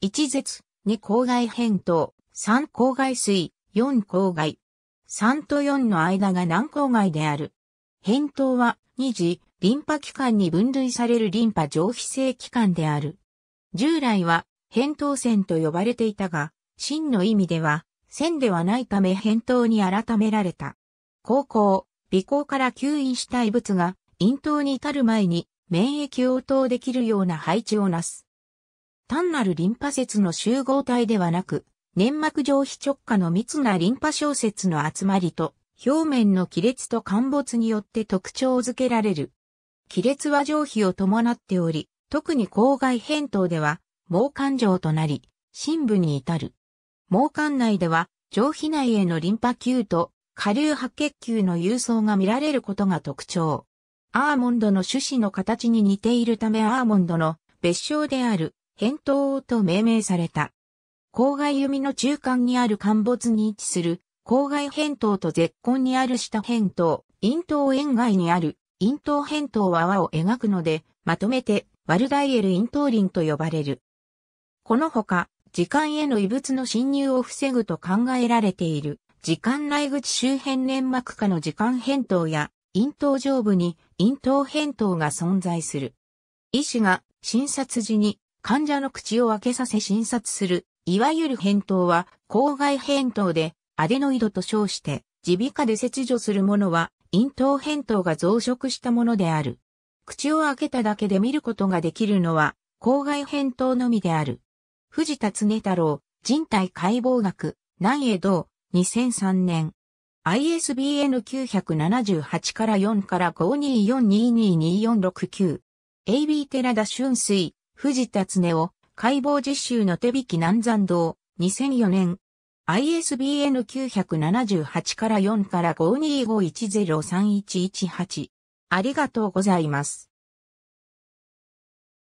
1絶、二郊外扁桃、三郊外水、四郊外。三と四の間が南郊外である。扁桃は、二次、リンパ器官に分類されるリンパ上皮性器官である。従来は、扁桃腺と呼ばれていたが、真の意味では、線ではないため扁桃に改められた。高校、鼻孔から吸引した異物が、咽頭に至る前に、免疫応答できるような配置をなす。単なるリンパ節の集合体ではなく、粘膜上皮直下の密なリンパ小節の集まりと、表面の亀裂と陥没によって特徴づけられる。亀裂は上皮を伴っており、特に口外扁桃では、毛管状となり、深部に至る。毛管内では、上皮内へのリンパ球と下流白血球の郵送が見られることが特徴。アーモンドの種子の形に似ているためアーモンドの別称である返答王と命名された。郊外弓の中間にある陥没に位置する、郊外返答と絶根にある下返答、陰頭円外にある、陰頭返答は輪を描くので、まとめて、ワルダイエル陰頭林と呼ばれる。このほか、時間への異物の侵入を防ぐと考えられている、時間内口周辺粘膜下の時間返答や、陰頭上部に陰頭返答が存在する。医師が診察時に患者の口を開けさせ診察する、いわゆる扁桃は、口外扁桃で、アデノイドと称して、耳鼻科で切除するものは、咽頭扁桃が増殖したものである。口を開けただけで見ることができるのは、口外扁桃のみである。藤田常太郎、人体解剖学、南江道、2003年。ISBN 978から4から524222469。AB 寺田春水。藤田常夫、解剖実習の手引き南山堂、2004年。ISBN 978から4から5 2 5 1 0 3 1 1 8ありがとうございます。